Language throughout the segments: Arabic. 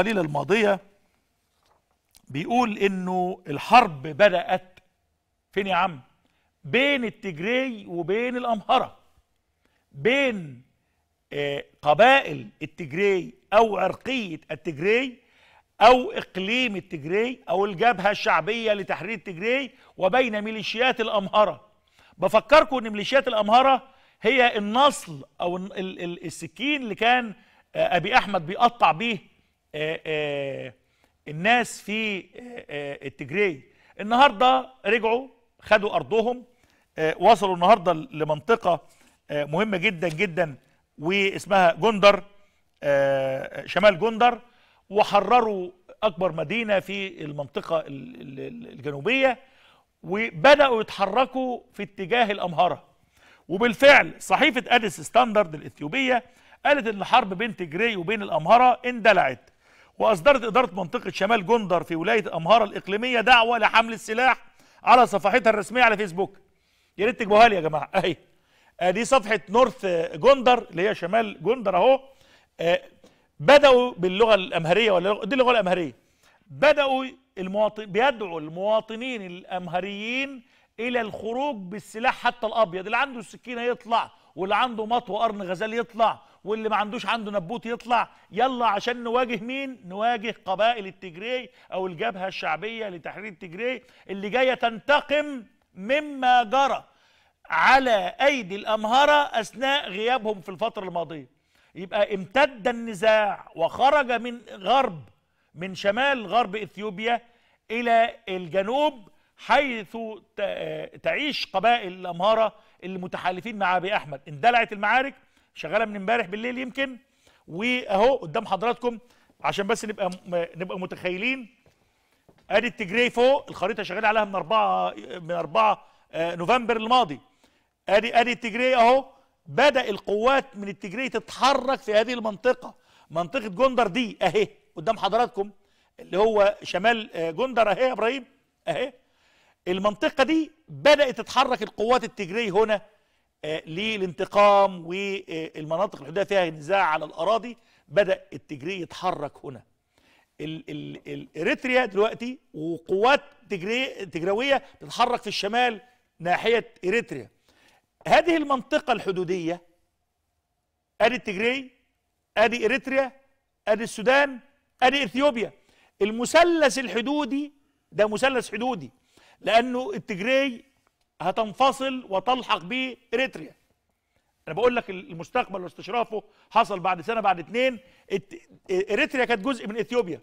القليلة الماضية بيقول انه الحرب بدأت فين يا عم بين التجري وبين الأمهرة بين آه، قبائل التجري أو عرقية التجري أو إقليم التجري أو الجبهة الشعبية لتحرير التجري وبين ميليشيات الأمهرة بفكركم ان ميليشيات الأمهرة هي النصل أو السكين اللي كان آه، أبي أحمد بيقطع بيه آه، آه، الناس في آه، التجري النهارده رجعوا خدوا ارضهم وصلوا النهارده لمنطقه مهمه جدا جدا واسمها جندر شمال جندر وحرروا اكبر مدينه في المنطقه الجنوبيه وبداوا يتحركوا في اتجاه الامهره وبالفعل صحيفه اديس ستاندرد الاثيوبيه قالت ان الحرب بين تجري وبين الامهره اندلعت وأصدرت إدارة منطقة شمال جندر في ولاية امهار الإقليمية دعوة لحمل السلاح على صفحتها الرسمية على فيسبوك يا ريت تجيبوها لي يا جماعة أهي آه، دي صفحة نورث آه، جندر اللي هي شمال جندر أهو آه، بدأوا باللغة الأمهرية ولا دي اللغة الأمهرية بدأوا المواطن بيدعوا المواطنين الأمهريين الى الخروج بالسلاح حتى الابيض اللي عنده السكينه يطلع واللي عنده مطوه قرن غزال يطلع واللي ما عندوش عنده نبوت يطلع يلا عشان نواجه مين نواجه قبائل التجري او الجبهه الشعبيه لتحرير التجري اللي جايه تنتقم مما جرى على ايدي الامهره اثناء غيابهم في الفتره الماضيه يبقى امتد النزاع وخرج من غرب من شمال غرب اثيوبيا الى الجنوب حيث آه، تعيش قبائل الأمارة اللي متحالفين مع أبي أحمد اندلعت المعارك شغالة من امبارح بالليل يمكن وأهو قدام حضراتكم عشان بس نبقى نبقى متخيلين ادي التجري فوق الخريطه شغال عليها من 4 من 4 آه، نوفمبر الماضي ادي ادي التجري اهو بدا القوات من التجري تتحرك في هذه المنطقه منطقه جندر دي اهي قدام حضراتكم اللي هو شمال آه، جندر اهي يا ابراهيم اهي المنطقة دي بدأت تتحرك القوات التجرية هنا آه، للانتقام والمناطق اللي فيها نزاع على الأراضي بدأ التجري يتحرك هنا الإريتريا دلوقتي وقوات تجري تجروية بتتحرك في الشمال ناحية إريتريا هذه المنطقة الحدودية أدي التجري أدي إريتريا أدي السودان أدي إثيوبيا المثلث الحدودي ده مثلث حدودي لانه التجري هتنفصل وتلحق به اريتريا انا بقول لك المستقبل واستشرافه حصل بعد سنه بعد اتنين اريتريا كانت جزء من اثيوبيا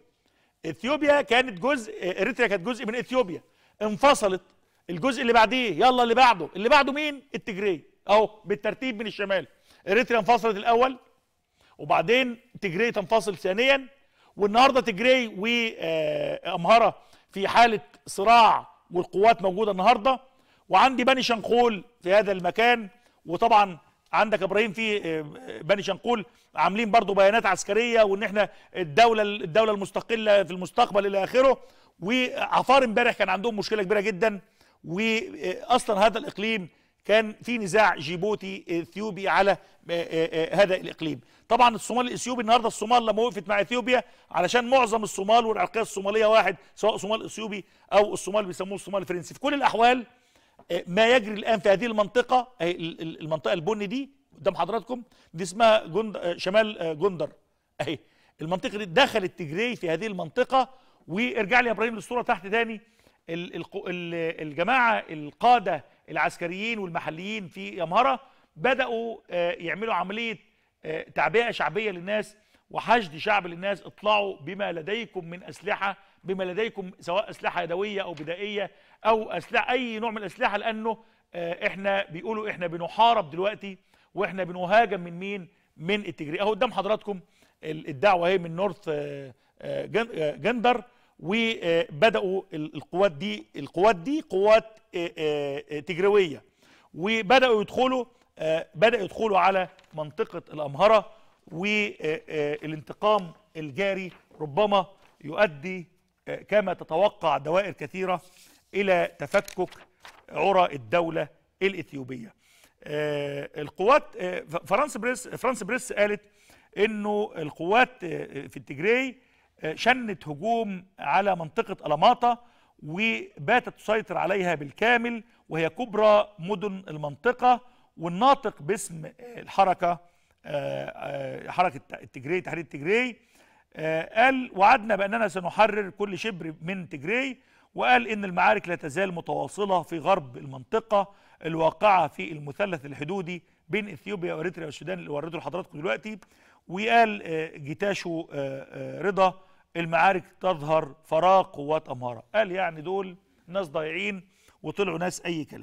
اثيوبيا كانت جزء اريتريا كانت جزء من اثيوبيا انفصلت الجزء اللي بعديه يلا اللي بعده اللي بعده مين التجري اهو بالترتيب من الشمال اريتريا انفصلت الاول وبعدين تجري تنفصل ثانيا والنهارده تجري وامهره آه، في حاله صراع والقوات موجوده النهارده وعندي بني شنقول في هذا المكان وطبعا عندك ابراهيم في آه، بني شنقول عاملين برضو بيانات عسكريه وان احنا الدوله الدوله المستقله في المستقبل الى اخره وعفار امبارح كان عندهم مشكله كبيره جدا واصلا هذا الاقليم كان في نزاع جيبوتي اثيوبي على آه، آه، آه، هذا الاقليم طبعا الصومال الاثيوبي النهارده الصومال لما وقفت مع اثيوبيا علشان معظم الصومال والعرقيه الصوماليه واحد سواء صومال اثيوبي او الصومال بيسموه الصومال الفرنسي في كل الاحوال ما يجري الان في هذه المنطقه المنطقه البني دي قدام حضراتكم دي اسمها جند شمال جندر اهي المنطقه دي دخلت تجري في هذه المنطقه وارجع لي يا ابراهيم للصوره تحت تاني الجماعه القاده العسكريين والمحليين في يمهرة بدأوا آه، يعملوا عملية آه، تعبئة شعبية للناس وحشد شعب للناس اطلعوا بما لديكم من أسلحة بما لديكم سواء أسلحة يدوية أو بدائية أو أسلحة أي نوع من الأسلحة لأنه آه، احنا بيقولوا احنا بنحارب دلوقتي واحنا بنهاجم من مين من التجري اهو قدام حضراتكم الدعوه اهي من نورث جندر وبداوا القوات دي القوات دي قوات تجرويه وبداوا يدخلوا بداوا يدخلوا على منطقه الامهره والانتقام الجاري ربما يؤدي كما تتوقع دوائر كثيره الى تفكك عرى الدوله الاثيوبيه القوات فرانس بريس فرانس بريس قالت انه القوات في التجري شنت هجوم على منطقة ألماطة وباتت تسيطر عليها بالكامل وهي كبرى مدن المنطقة والناطق باسم الحركة آه، آه، حركة التجري تحرير التجري آه، قال وعدنا بأننا سنحرر كل شبر من تجري وقال إن المعارك لا تزال متواصلة في غرب المنطقة الواقعة في المثلث الحدودي بين إثيوبيا وإريتريا والسودان اللي وريته لحضراتكم دلوقتي وقال جيتاشو رضا المعارك تظهر فراق قوات أمهارة قال يعني دول ناس ضايعين وطلعوا ناس أي كلام